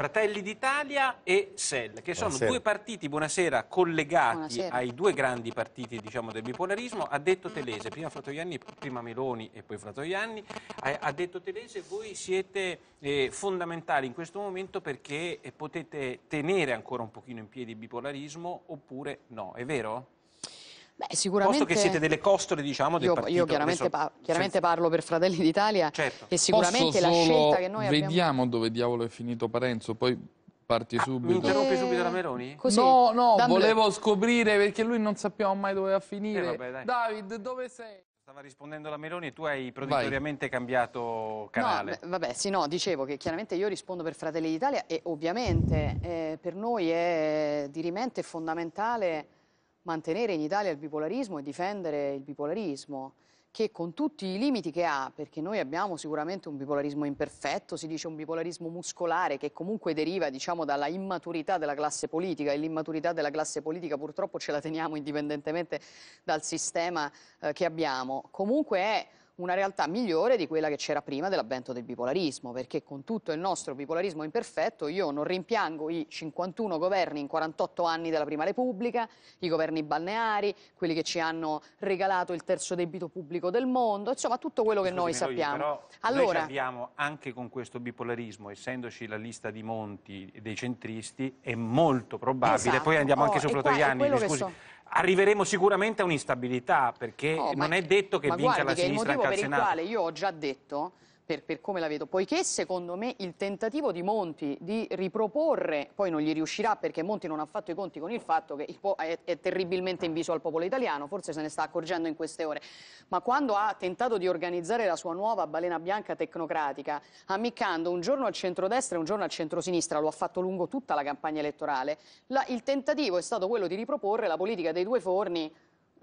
Fratelli d'Italia e SEL, che sono buonasera. due partiti, buonasera, collegati buonasera. ai due grandi partiti diciamo, del bipolarismo, ha detto Telese, prima Fratoianni, prima Meloni e poi Fratoianni, ha detto Telese voi siete eh, fondamentali in questo momento perché potete tenere ancora un pochino in piedi il bipolarismo oppure no, è vero? Beh, sicuramente... Posto che siete delle costole, diciamo, del io, partito. Io chiaramente, Adesso... pa chiaramente parlo per Fratelli d'Italia certo. e sicuramente la scelta che noi abbiamo... Vediamo dove diavolo è finito Parenzo, poi parti ah, subito. Mi interrompi subito la Meloni? Così. No, no, Dammi... volevo scoprire perché lui non sappiamo mai dove finire. Eh, vabbè, David, dove sei? Stava rispondendo la Meloni e tu hai proditoriamente Vai. cambiato canale. No, vabbè, sì, no, dicevo che chiaramente io rispondo per Fratelli d'Italia e ovviamente eh, per noi è eh, dirimente e fondamentale mantenere in Italia il bipolarismo e difendere il bipolarismo che con tutti i limiti che ha, perché noi abbiamo sicuramente un bipolarismo imperfetto, si dice un bipolarismo muscolare che comunque deriva diciamo, dalla immaturità della classe politica e l'immaturità della classe politica purtroppo ce la teniamo indipendentemente dal sistema eh, che abbiamo. Comunque è una realtà migliore di quella che c'era prima dell'avvento del bipolarismo, perché con tutto il nostro bipolarismo imperfetto io non rimpiango i 51 governi in 48 anni della Prima Repubblica, i governi balneari, quelli che ci hanno regalato il terzo debito pubblico del mondo, insomma tutto quello che Scusami, noi sappiamo. Io, però allora... noi abbiamo anche con questo bipolarismo, essendoci la lista di Monti dei centristi, è molto probabile, esatto. poi andiamo oh, anche sopra qua, anni, mi scusi. So arriveremo sicuramente a un'instabilità perché oh, non è detto che vinca la sinistra anche al Senato. Il motivo per il quale io ho già detto per, per, come la vedo, poiché secondo me il tentativo di Monti di riproporre, poi non gli riuscirà perché Monti non ha fatto i conti con il fatto che il è, è, terribilmente inviso al popolo italiano, forse se ne sta accorgendo in queste ore, ma quando ha tentato di organizzare la sua nuova balena bianca tecnocratica, ammiccando un giorno al centrodestra e un giorno al centrosinistra, lo ha fatto lungo tutta la campagna elettorale, la, il tentativo è stato quello di riproporre la politica dei due forni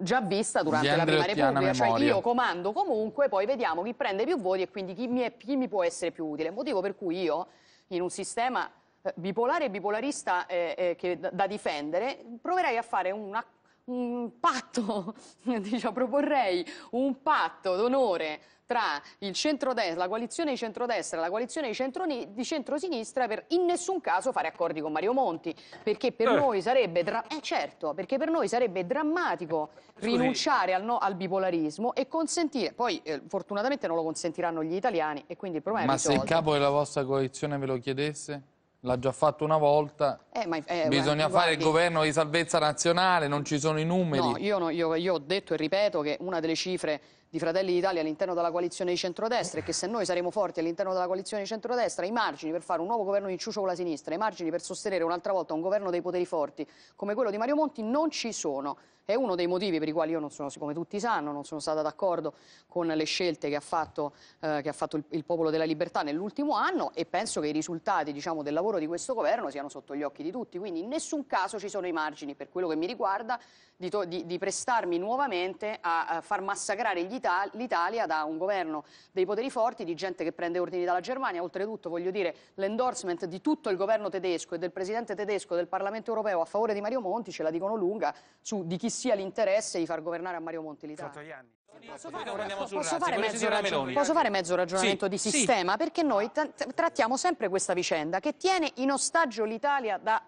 già vista durante la Prima Repubblica, cioè io comando comunque, poi vediamo chi prende più voti e quindi chi mi, è, chi mi può essere più utile. Motivo per cui io, in un sistema eh, bipolare e bipolarista eh, eh, che, da difendere, proverei a fare una, un patto, diciamo, proporrei un patto d'onore tra il la coalizione di centrodestra e la coalizione di, di centrosinistra per in nessun caso fare accordi con Mario Monti, perché per, eh. noi, sarebbe eh, certo, perché per noi sarebbe drammatico eh, Scusi. rinunciare al, no, al, bipolarismo e consentire, poi eh, fortunatamente non lo consentiranno gli italiani e quindi il problema Ma è risolto. Ma se il capo della vostra coalizione ve lo chiedesse? L'ha già fatto una volta, eh, ma, eh, bisogna guardi, fare il governo di salvezza nazionale, non ci sono i numeri. No, io, no, io, io ho detto e ripeto che una delle cifre di Fratelli d'Italia all'interno della coalizione di centrodestra e che se noi saremo forti all'interno della coalizione di centrodestra, i margini per fare un nuovo governo di inciucio con la sinistra, i margini per sostenere un'altra volta un governo dei poteri forti come quello di Mario Monti non ci sono. È uno dei motivi per i quali io non sono, come tutti sanno, non sono stata d'accordo con le scelte che ha fatto, eh, che ha fatto il, il, Popolo della Libertà nell'ultimo anno e penso che i risultati diciamo, del lavoro di questo governo siano sotto gli occhi di tutti. Quindi in nessun caso ci sono i margini, per quello che mi riguarda, di, di, di prestarmi nuovamente a, a far massacrare gli l'Italia da un governo dei poteri forti, di gente che prende ordini dalla Germania, oltretutto voglio dire l'endorsement di tutto il governo tedesco e del presidente tedesco del Parlamento europeo a favore di Mario Monti ce la dicono lunga su di chi sia l'interesse di far governare a Mario Monti l'Italia. Posso fare, posso, fare ragion... posso fare, mezzo ragionamento sì, di sistema? Sì. Perché noi trattiamo sempre questa vicenda che tiene in ostaggio l'Italia da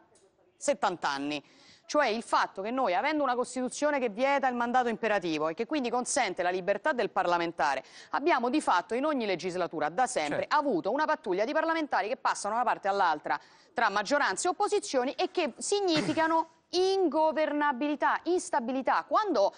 70 anni cioè il fatto che noi, avendo una Costituzione che vieta il mandato imperativo e che quindi consente la libertà del parlamentare, abbiamo di fatto in ogni legislatura da sempre certo. avuto una pattuglia di parlamentari che passano da una parte all'altra tra maggioranze e opposizioni e che significano ingovernabilità, instabilità. Quando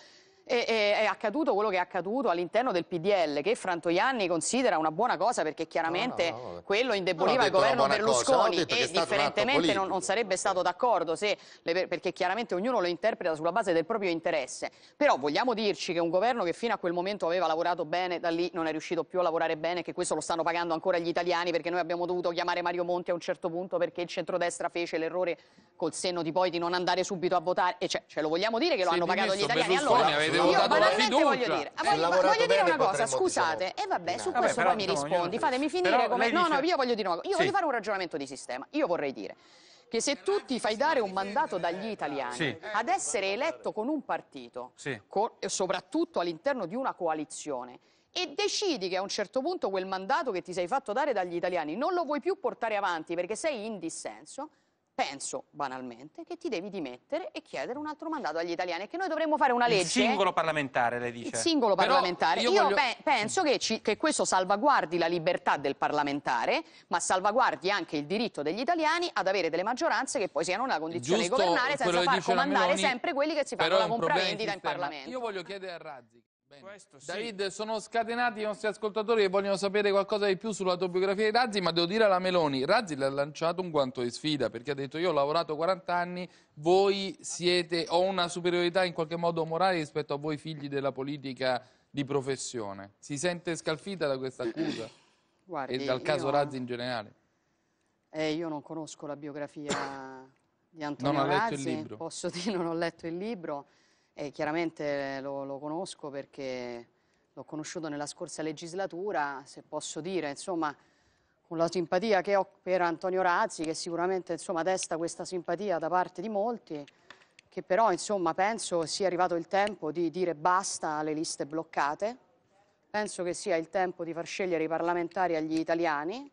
e, e, è accaduto quello che è accaduto all'interno del PDL, che Frantoianni considera una buona cosa perché chiaramente no, no, no, quello indeboliva il governo Berlusconi cosa, e differentemente non, non, sarebbe stato d'accordo perché chiaramente ognuno lo interpreta sulla base del proprio interesse. Però vogliamo dirci che un governo che fino a quel momento aveva lavorato bene, da lì non è riuscito più a lavorare bene, che questo lo stanno pagando ancora gli italiani perché noi abbiamo dovuto chiamare Mario Monti a un certo punto perché il centrodestra fece l'errore col senno di poi di non andare subito a votare. E cioè, cioè lo vogliamo dire che lo si hanno pagato gli italiani? Berlusconi allora, avevo io la fiducia. Eh, voglio dire, voglio, voglio dire una cosa, scusate, e eh, vabbè, su vabbè, questo poi mi no, rispondi, fatemi finire come... No, dice... no, io voglio dire una cosa, io sì. voglio fare un ragionamento di sistema, io vorrei dire che se tu ti fai dare un mandato dagli italiani sì. ad essere eletto con un partito, sì. con, soprattutto all'interno di una coalizione, e decidi che a un certo punto quel mandato che ti sei fatto dare dagli italiani non lo vuoi più portare avanti perché sei in dissenso, penso banalmente che ti devi dimettere e chiedere un altro mandato agli italiani e che noi dovremmo fare una legge. Il singolo parlamentare, lei dice. Il singolo Però parlamentare. Io, io voglio... pe penso che, ci, che, questo salvaguardi la libertà del parlamentare, ma salvaguardi anche il diritto degli italiani ad avere delle maggioranze che poi siano nella condizione Giusto, di governare senza far comandare Meloni, sempre quelli che si fanno la compravendita in Parlamento. Io voglio chiedere a Razzi. Questo, sì. David, sono scatenati i nostri ascoltatori che vogliono sapere qualcosa di più sulla tua biografia di Razzi, ma devo dire alla Meloni, Razzi le ha lanciato un guanto di sfida, perché ha detto io ho lavorato 40 anni, voi siete, ho una superiorità in qualche modo morale rispetto a voi figli della politica di professione. Si sente scalfita da questa accusa? Guardi, e dal caso io... Razzi in generale? Eh, io non conosco la biografia di Antonio non Razzi, posso dire non ho letto il libro, e chiaramente lo, lo conosco perché l'ho conosciuto nella scorsa legislatura, se posso dire, insomma, con la simpatia che ho per Antonio Razzi, che sicuramente insomma, testa questa simpatia da parte di molti, che però insomma, penso sia arrivato il tempo di dire basta alle liste bloccate, penso che sia il tempo di far scegliere i parlamentari agli italiani,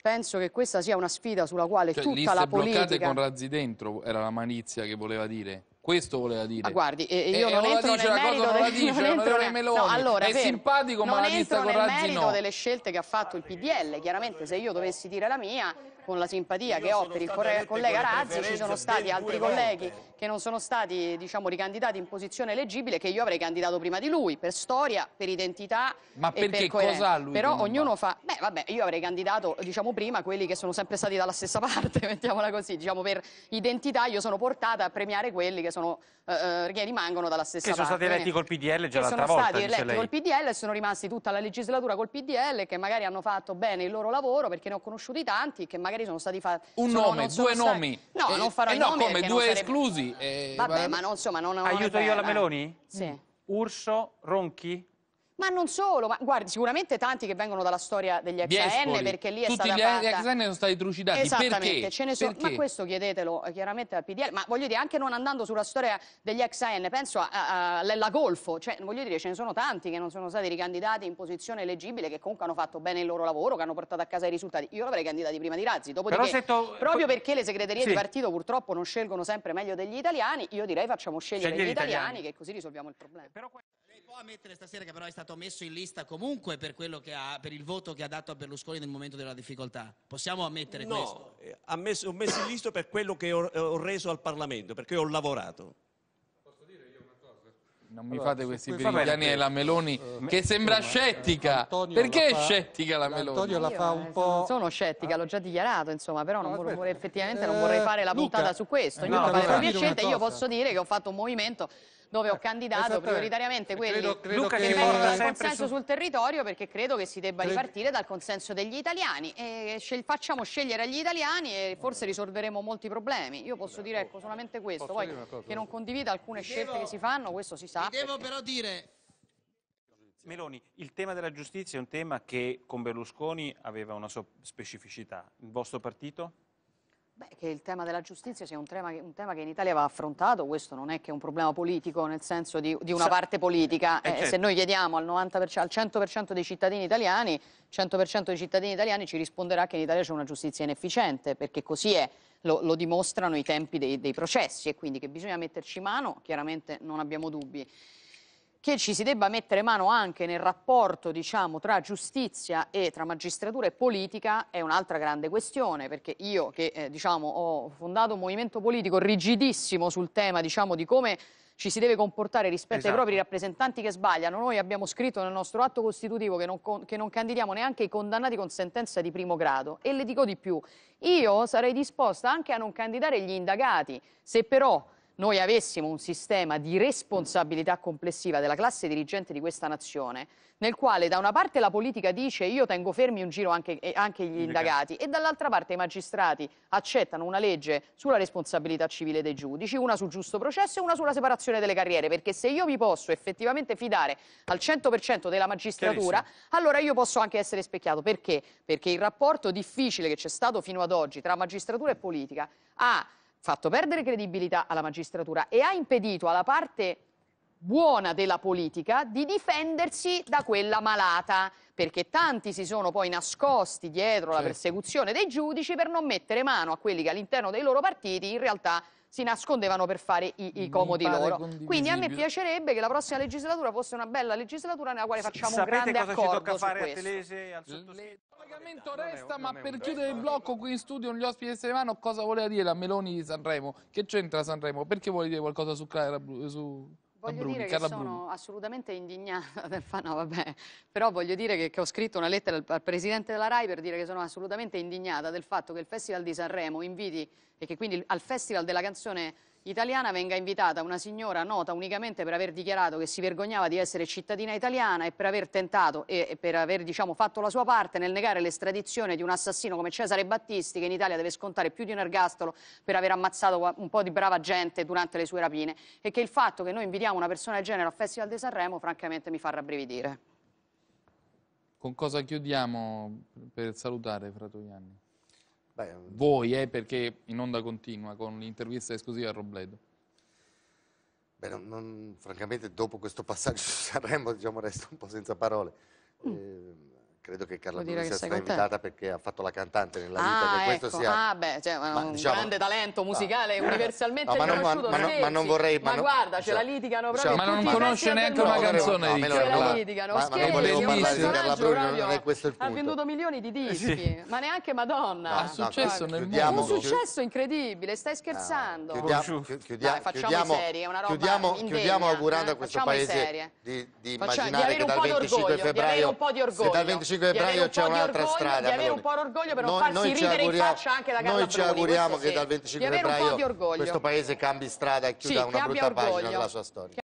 penso che questa sia una sfida sulla quale cioè, tutta la politica... Liste bloccate con Razzi dentro era la malizia che voleva dire? Questo voleva dire. Ma guardi, eh, io eh, non entro nel merito cosa la dice, non entro nel... Meloni. No, allora, è vero, simpatico, non ma non la entro nel merito no. delle scelte che ha fatto il PDL. Chiaramente se io dovessi dire la mia, con la simpatia Io che ho per il collega Razzi, ci sono stati altri colleghi volte. che non sono stati diciamo, ricandidati in posizione eleggibile che io avrei candidato prima di lui, per storia, per identità Ma e per lui Però ognuno fa... Beh, vabbè, io avrei candidato, diciamo, prima quelli che sono sempre stati dalla stessa parte, mettiamola così, diciamo, per identità io sono portata a premiare quelli che, sono, eh, eh che rimangono dalla stessa che parte. Che sono stati eletti col PDL già l'altra volta, Sono stati eletti lei. col PDL e sono rimasti tutta la legislatura col PDL che magari hanno fatto bene il loro lavoro perché ne ho conosciuti tanti che magari magari sono stati fatti... Un sono, nome, due nomi. Stati... No, eh, non farò eh, i no, come, due sarebbe... esclusi. Eh, Vabbè, ma non, insomma... Non, Aiuto io la eh. Meloni? Sì. Urso, Ronchi? Ma non solo, ma guardi, sicuramente tanti che vengono dalla storia degli ex-AN, perché lì è Tutti stata Tutti gli ex-AN sono stati trucidati, Esattamente, perché? ce ne sono, ma questo chiedetelo eh, chiaramente al PDL, ma voglio dire, anche non andando sulla storia degli ex-AN, penso a, Golfo, cioè, voglio dire, ce ne sono tanti che non sono stati ricandidati in posizione leggibile, che comunque hanno fatto bene il loro lavoro, che hanno portato a casa i risultati. Io l'avrei candidati prima di Razzi, dopodiché, to... proprio perché le segreterie sì. di partito purtroppo non scelgono sempre meglio degli italiani, io direi facciamo scegliere Scegli gli italiani, italiani, che così risolviamo il problema. Però... Lei può ammettere stasera che però è stato stato messo in lista comunque per, quello che ha, per, il voto che ha dato a Berlusconi nel momento della difficoltà. Possiamo ammettere no, questo? No, eh, ho messo in lista per quello che ho, eh, ho reso al Parlamento, perché ho lavorato Posso dire io una cosa? non mi allora, fate questi brigliani alla Meloni uh, che sembra uh, scettica Antonio perché è fa, scettica la Meloni? Antonio la fa un po'... non sono scettica, l'ho già dichiarato insomma però non vorrei, effettivamente eh, non vorrei fare la puntata su questo no, no, per piacere io posso dire che ho fatto un movimento dove ho candidato prioritariamente quelli credo, credo che vengono dal consenso su... sul territorio perché credo che si debba ripartire dal consenso degli italiani e scel facciamo scegliere agli italiani e forse risolveremo molti problemi. Io posso dire ecco, solamente questo, poi che non condivida alcune scelte che si fanno, questo si sa. Devo però dire Meloni, il tema della giustizia è un tema che con Berlusconi aveva una sua specificità. Il vostro partito? Beh, che il tema della giustizia sia un tema, che, un tema, che in Italia va affrontato, questo non è che un problema politico nel senso di, di una parte politica. Eh, eh se certo. noi chiediamo al, 90%, al 100% dei cittadini italiani, il 100% dei cittadini italiani ci risponderà che in Italia c'è una giustizia inefficiente, perché così è, lo, lo dimostrano i tempi dei, dei processi e quindi che bisogna metterci mano, chiaramente non abbiamo dubbi che ci si debba mettere mano anche nel rapporto diciamo, tra giustizia e tra magistratura e politica è un'altra grande questione, perché io che eh, diciamo, ho fondato un movimento politico rigidissimo sul tema diciamo, di come ci si deve comportare rispetto esatto. ai propri esatto. rappresentanti che sbagliano, noi abbiamo scritto nel nostro atto costitutivo che non, che non candidiamo neanche i condannati con sentenza di primo grado e le dico di più, io sarei disposta anche a non candidare gli indagati, se però noi avessimo un sistema di responsabilità complessiva della classe dirigente di questa nazione, nel quale da una parte la politica dice io tengo fermi un giro anche, eh, anche gli indagati e dall'altra parte i magistrati accettano una legge sulla responsabilità civile dei giudici, una sul giusto processo e una sulla separazione delle carriere, perché se io mi posso effettivamente fidare al 100% della magistratura, allora io posso anche essere specchiato. Perché? Perché il rapporto difficile che c'è stato fino ad oggi tra magistratura e politica ha fatto perdere credibilità alla magistratura e ha impedito alla parte buona della politica di difendersi da quella malata perché tanti si sono poi nascosti dietro la persecuzione dei giudici per non mettere mano a quelli che all'interno dei loro partiti in realtà si nascondevano per fare i, i comodi loro. Quindi a me piacerebbe che la prossima legislatura fosse una bella legislatura nella quale facciamo Sapete un grande accordo tocca fare questo. A Telese al sottosegretario? Il pagamento resta, ma per chiudere il blocco qui in studio gli ospiti di Seremano, cosa voleva dire la Meloni di Sanremo? Che c'entra Sanremo? Perché vuole dire qualcosa su... su... Voglio Bruni, dire Carla che sono Bruni. assolutamente indignata, no, vabbè, però voglio dire che, che ho scritto una lettera al, al, Presidente della RAI per dire che sono assolutamente indignata del fatto che il Festival di Sanremo inviti e che quindi al Festival della canzone italiana venga invitata una signora nota unicamente per aver dichiarato che si vergognava di essere cittadina italiana e per aver tentato e per aver diciamo, fatto la sua parte nel negare l'estradizione di un assassino come Cesare Battisti che in Italia deve scontare più di un ergastolo per aver ammazzato un po' di brava gente durante le sue rapine e che il fatto che noi invitiamo una persona del genere al Festival di Sanremo francamente mi fa rabbrividire. Con cosa chiudiamo per salutare Fratoianni? Beh, mm. voi, eh, perché in onda continua con l'intervista esclusiva a Robledo. Beh, non, non, francamente dopo questo passaggio su Sanremo diciamo, resto un po' senza parole. Mm. Eh, credo che Carla Bruni sia stata invitata perché ha fatto la cantante nella vita. Ah, che ecco. sia ah, beh, cioè, ma, un diciamo, grande talento musicale ah, universalmente no, ma, non, ma, non, ma, non vorrei... Ma, non, guarda, diciamo, ce la litigano proprio diciamo, Ma non conosce neanche una canzone di Carla. Ce la litigano, ma, scherzi, ma non parlare di Carla Bruni, non è questo il punto. Ha venduto milioni di eh, dischi, ma neanche Madonna. Ha successo nel mondo. Un successo incredibile, stai scherzando. Facciamo serie, una roba Chiudiamo augurando a questo paese di immaginare che dal 25 febbraio... Se dal 25 febbraio c'è un un'altra strada. Di avere un po' d'orgoglio per non, non farsi ridere in faccia anche da Carla Noi ci auguriamo che dal 25 febbraio questo paese cambi strada e chiuda sì, una brutta pagina della sua storia.